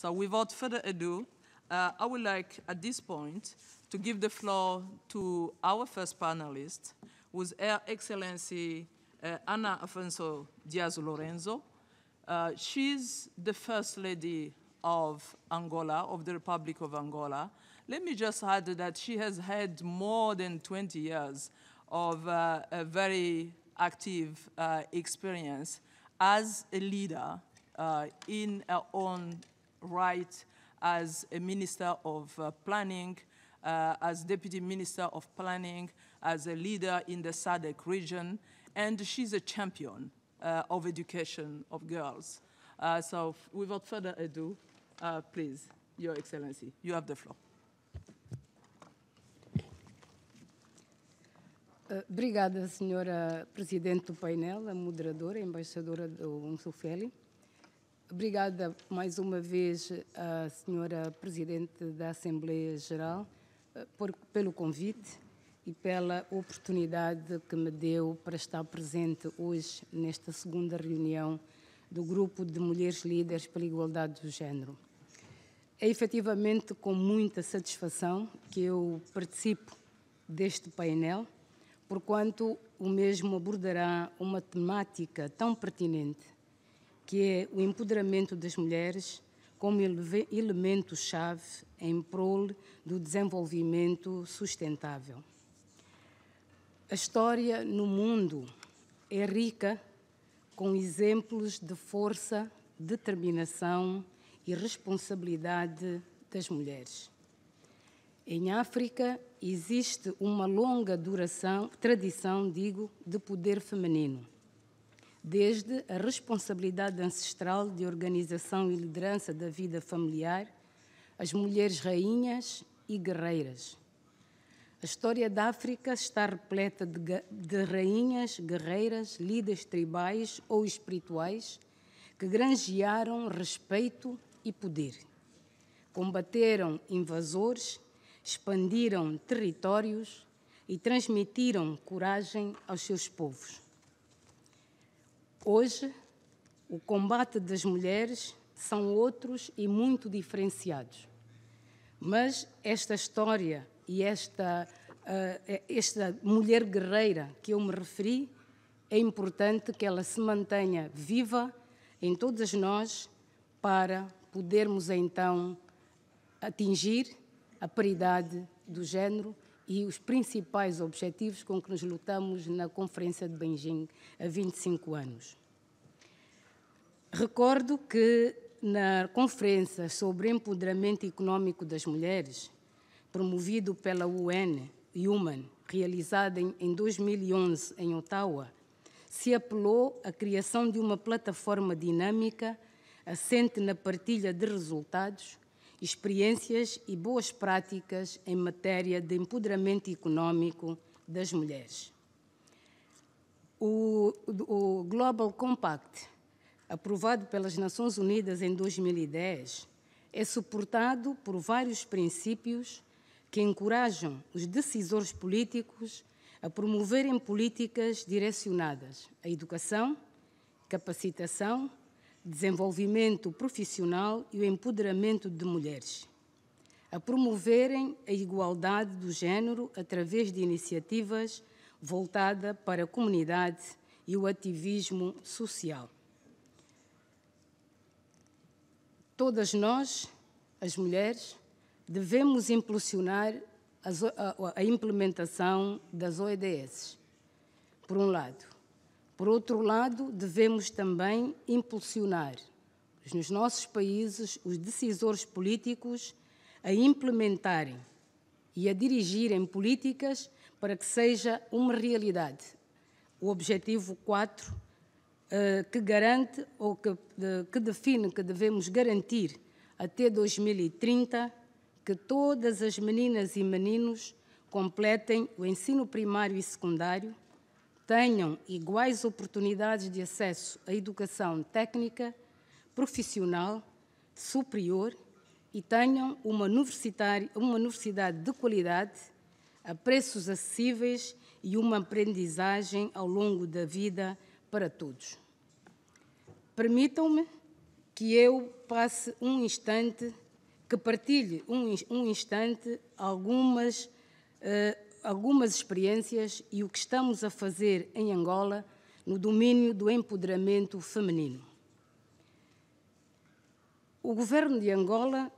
So without further ado, uh, I would like at this point to give the floor to our first panelist, who's Her Excellency uh, Ana Afonso Diaz Lorenzo. Uh, she's the First Lady of Angola, of the Republic of Angola. Let me just add that she has had more than 20 years of uh, a very active uh, experience as a leader uh, in her own right as a minister of uh, planning, uh, as deputy minister of planning, as a leader in the SADC region, and she's a champion uh, of education of girls. Uh, so without further ado, uh, please, Your Excellency, you have the floor. Obrigada, Senhora Presidente do painel, a moderadora, a embaixadora do Unsufeli. Obrigada mais uma vez à senhora Presidente da Assembleia Geral eh, por, pelo convite e pela oportunidade que me deu para estar presente hoje nesta segunda reunião do Grupo de Mulheres Líderes pela Igualdade do Gênero. É efetivamente com muita satisfação que eu participo deste painel, porquanto o mesmo abordará uma temática tão pertinente que é o empoderamento das mulheres como elemento-chave em prol do desenvolvimento sustentável. A história no mundo é rica com exemplos de força, determinação e responsabilidade das mulheres. Em África existe uma longa duração, tradição, digo, de poder feminino desde a responsabilidade ancestral de organização e liderança da vida familiar, as mulheres rainhas e guerreiras. A história da África está repleta de, de rainhas, guerreiras, líderes tribais ou espirituais que granjearam respeito e poder. Combateram invasores, expandiram territórios e transmitiram coragem aos seus povos. Hoje, o combate das mulheres são outros e muito diferenciados. Mas esta história e esta, uh, esta mulher guerreira que eu me referi, é importante que ela se mantenha viva em todas nós para podermos então atingir a paridade do género e os principais objetivos com que nos lutamos na Conferência de Beijing há 25 anos. Recordo que na Conferência sobre Empoderamento Económico das Mulheres, promovido pela UN Human, realizada em 2011 em Ottawa, se apelou à criação de uma plataforma dinâmica assente na partilha de resultados experiências e boas práticas em matéria de empoderamento econômico das mulheres. O, o, Global Compact, aprovado pelas Nações Unidas em 2010, é suportado por vários princípios que encorajam os decisores políticos a promoverem políticas direcionadas à educação, capacitação desenvolvimento profissional e o empoderamento de mulheres, a promoverem a igualdade do género através de iniciativas voltadas para a comunidade e o ativismo social. Todas nós, as mulheres, devemos impulsionar a implementação das ODS, por um lado por outro lado, devemos também impulsionar nos nossos países os decisores políticos a implementarem e a dirigirem políticas para que seja uma realidade. O objetivo 4, eh, que garante ou que, que define que devemos garantir até 2030 que todas as meninas e meninos completem o ensino primário e secundário tenham iguais oportunidades de acesso à educação técnica, profissional, superior e tenham uma, uma universidade de qualidade, a preços acessíveis e uma aprendizagem ao longo da vida para todos. Permitam-me que eu passe um instante, que partilhe um, um instante algumas uh, algumas experiências e o que estamos a fazer em Angola no domínio do empoderamento feminino. O governo de Angola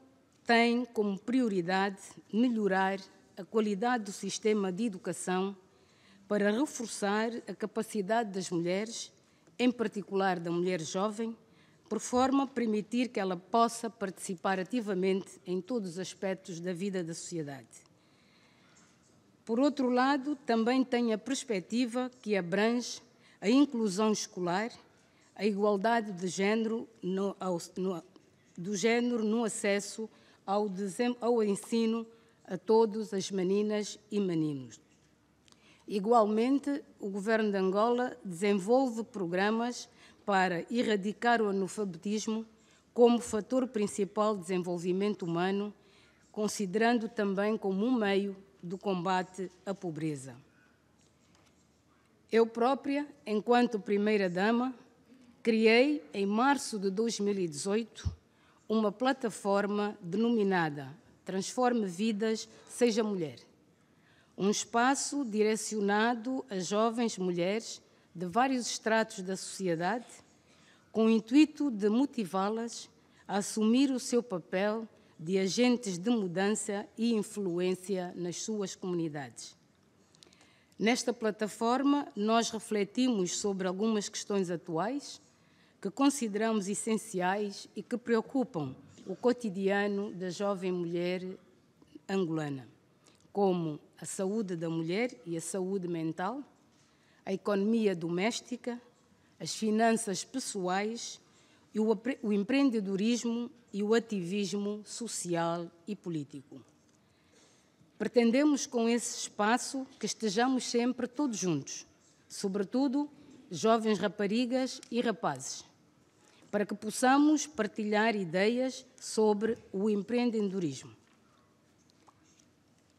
tem como prioridade melhorar a qualidade do sistema de educação para reforçar a capacidade das mulheres, em particular da mulher jovem, por forma a permitir que ela possa participar ativamente em todos os aspectos da vida da sociedade. Por outro lado, também tem a perspectiva que abrange a inclusão escolar, a igualdade de género no, ao, no, do género no acesso ao, ao ensino a todas as meninas e meninos. Igualmente, o Governo de Angola desenvolve programas para erradicar o analfabetismo como fator principal de desenvolvimento humano, considerando também como um meio do combate à pobreza. Eu própria, enquanto primeira-dama, criei em março de 2018 uma plataforma denominada Transforme Vidas, Seja Mulher. Um espaço direcionado a jovens mulheres de vários estratos da sociedade, com o intuito de motivá-las a assumir o seu papel de agentes de mudança e influência nas suas comunidades. Nesta plataforma, nós refletimos sobre algumas questões atuais que consideramos essenciais e que preocupam o cotidiano da jovem mulher angolana, como a saúde da mulher e a saúde mental, a economia doméstica, as finanças pessoais e o empreendedorismo e o ativismo social e político. Pretendemos, com esse espaço, que estejamos sempre todos juntos, sobretudo jovens raparigas e rapazes, para que possamos partilhar ideias sobre o empreendedorismo.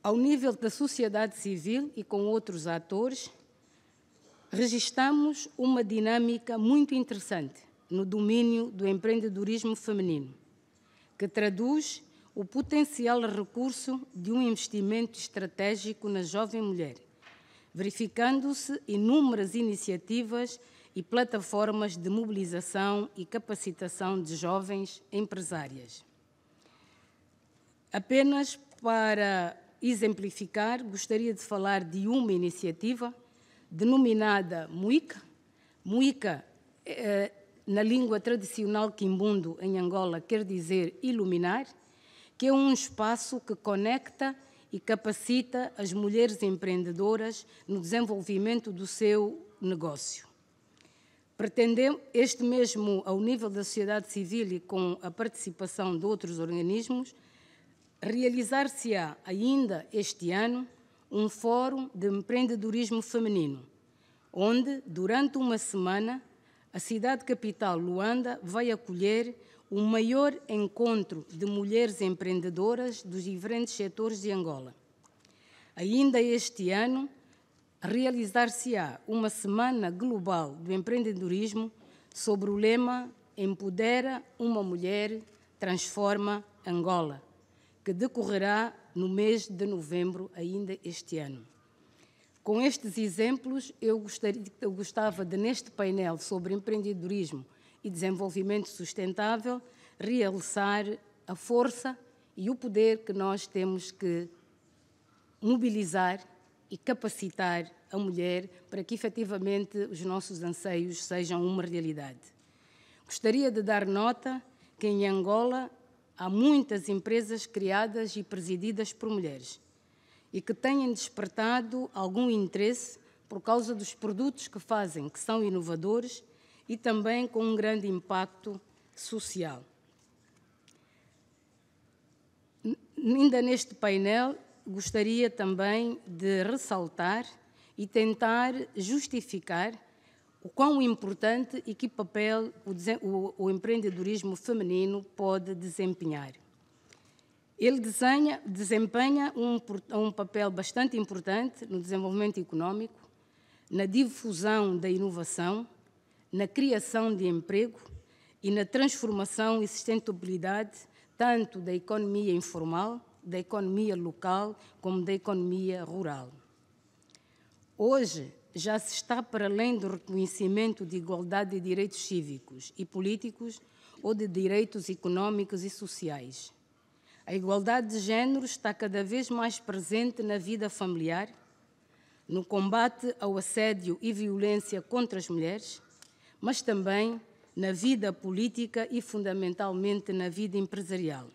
Ao nível da sociedade civil e com outros atores, registramos uma dinâmica muito interessante no domínio do empreendedorismo feminino, que traduz o potencial recurso de um investimento estratégico na jovem mulher, verificando-se inúmeras iniciativas e plataformas de mobilização e capacitação de jovens empresárias. Apenas para exemplificar, gostaria de falar de uma iniciativa denominada MUICA. MUICA eh, na língua tradicional quimbundo em Angola quer dizer iluminar, que é um espaço que conecta e capacita as mulheres empreendedoras no desenvolvimento do seu negócio. Pretendemos este mesmo ao nível da sociedade civil e com a participação de outros organismos, realizar-se-á ainda este ano um fórum de empreendedorismo feminino, onde, durante uma semana, a cidade capital Luanda vai acolher o maior encontro de mulheres empreendedoras dos diferentes setores de Angola. Ainda este ano, realizar-se-á uma Semana Global do Empreendedorismo sobre o lema Empodera uma Mulher, Transforma Angola, que decorrerá no mês de novembro ainda este ano. Com estes exemplos, eu, gostaria, eu gostava de, neste painel sobre empreendedorismo e desenvolvimento sustentável, realçar a força e o poder que nós temos que mobilizar e capacitar a mulher para que efetivamente os nossos anseios sejam uma realidade. Gostaria de dar nota que em Angola há muitas empresas criadas e presididas por mulheres, e que tenham despertado algum interesse por causa dos produtos que fazem, que são inovadores e também com um grande impacto social. Ainda neste painel, gostaria também de ressaltar e tentar justificar o quão importante e que papel o, o empreendedorismo feminino pode desempenhar. Ele desenha, desempenha um, um papel bastante importante no desenvolvimento econômico, na difusão da inovação, na criação de emprego e na transformação e sustentabilidade tanto da economia informal, da economia local, como da economia rural. Hoje, já se está para além do reconhecimento de igualdade de direitos cívicos e políticos ou de direitos econômicos e sociais. A igualdade de género está cada vez mais presente na vida familiar, no combate ao assédio e violência contra as mulheres, mas também na vida política e, fundamentalmente, na vida empresarial,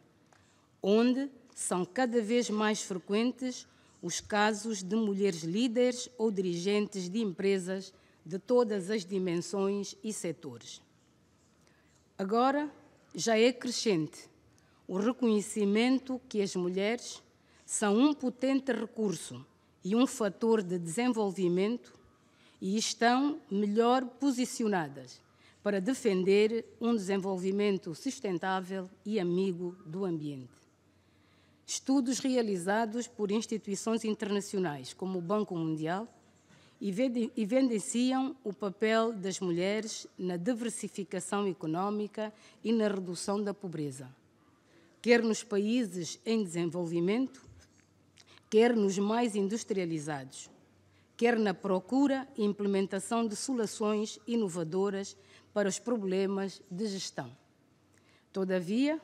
onde são cada vez mais frequentes os casos de mulheres líderes ou dirigentes de empresas de todas as dimensões e setores. Agora, já é crescente o reconhecimento que as mulheres são um potente recurso e um fator de desenvolvimento e estão melhor posicionadas para defender um desenvolvimento sustentável e amigo do ambiente. Estudos realizados por instituições internacionais, como o Banco Mundial, evidenciam o papel das mulheres na diversificação econômica e na redução da pobreza quer nos países em desenvolvimento, quer nos mais industrializados, quer na procura e implementação de soluções inovadoras para os problemas de gestão. Todavia,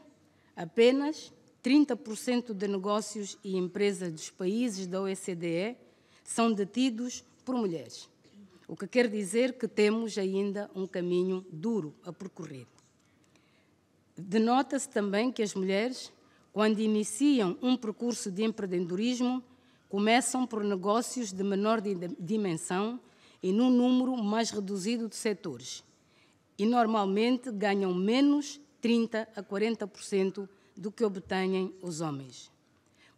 apenas 30% de negócios e empresas dos países da OECDE são detidos por mulheres, o que quer dizer que temos ainda um caminho duro a percorrer. Denota-se também que as mulheres, quando iniciam um percurso de empreendedorismo, começam por negócios de menor dimensão e num número mais reduzido de setores, e normalmente ganham menos 30 a 40% do que obtêm os homens.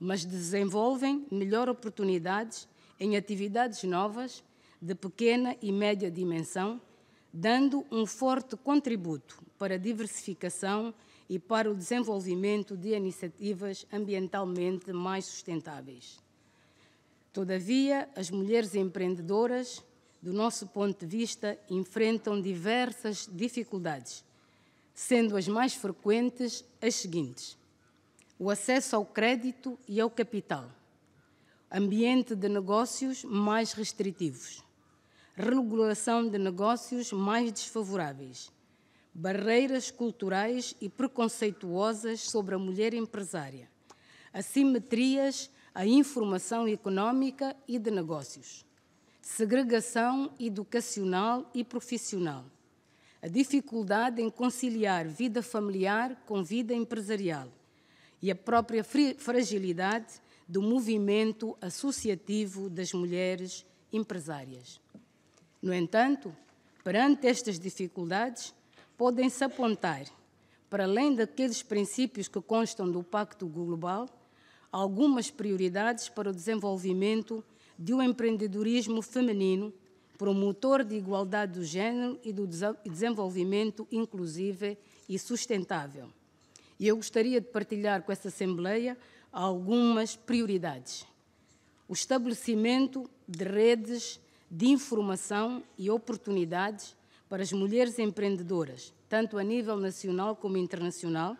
Mas desenvolvem melhor oportunidades em atividades novas, de pequena e média dimensão, dando um forte contributo para a diversificação e para o desenvolvimento de iniciativas ambientalmente mais sustentáveis. Todavia, as mulheres empreendedoras, do nosso ponto de vista, enfrentam diversas dificuldades, sendo as mais frequentes as seguintes: o acesso ao crédito e ao capital, ambiente de negócios mais restritivos, regulação de negócios mais desfavoráveis, barreiras culturais e preconceituosas sobre a mulher empresária, assimetrias à informação econômica e de negócios, segregação educacional e profissional, a dificuldade em conciliar vida familiar com vida empresarial e a própria fragilidade do movimento associativo das mulheres empresárias. No entanto, perante estas dificuldades, podem-se apontar, para além daqueles princípios que constam do Pacto Global, algumas prioridades para o desenvolvimento de um empreendedorismo feminino, promotor de igualdade do género e do desenvolvimento inclusivo e sustentável. E eu gostaria de partilhar com essa Assembleia algumas prioridades. O estabelecimento de redes de informação e oportunidades para as mulheres empreendedoras, tanto a nível nacional como internacional.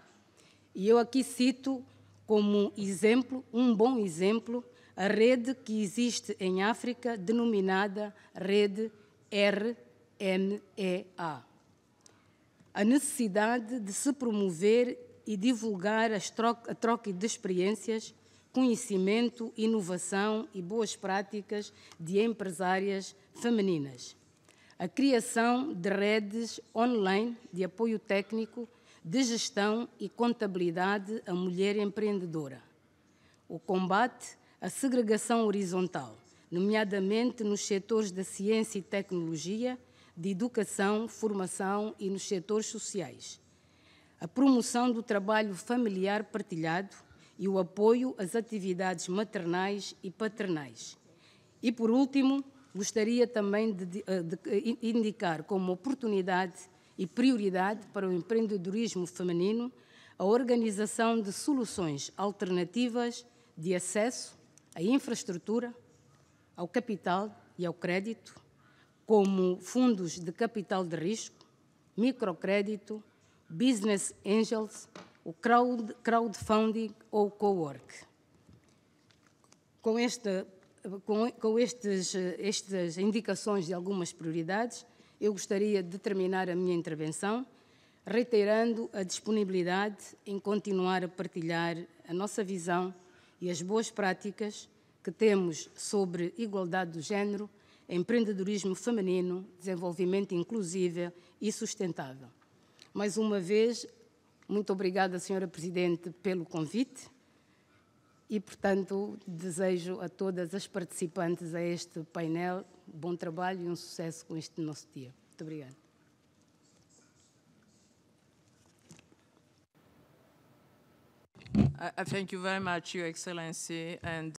E eu aqui cito como exemplo, um bom exemplo, a rede que existe em África, denominada Rede RNEA. A necessidade de se promover e divulgar a troca de experiências conhecimento, inovação e boas práticas de empresárias femininas. A criação de redes online de apoio técnico de gestão e contabilidade à mulher empreendedora. O combate à segregação horizontal, nomeadamente nos setores da ciência e tecnologia, de educação, formação e nos setores sociais. A promoção do trabalho familiar partilhado, e o apoio às atividades maternais e paternais. E, por último, gostaria também de, de, eh, de eh, indicar como oportunidade e prioridade para o empreendedorismo feminino a organização de soluções alternativas de acesso à infraestrutura, ao capital e ao crédito, como fundos de capital de risco, microcrédito, business angels, o crowd, crowdfunding ou co-work. Com, este, com, com estes, estas indicações de algumas prioridades, eu gostaria de terminar a minha intervenção reiterando a disponibilidade em continuar a partilhar a nossa visão e as boas práticas que temos sobre igualdade do género, empreendedorismo feminino, desenvolvimento inclusivo e sustentável. Mais uma vez, muito obrigada, Senhora Presidente, pelo convite e, portanto, desejo a todas as participantes a este painel bom trabalho e um sucesso com este nosso dia. Muito obrigada. I, thank you very much, Your Excellency, and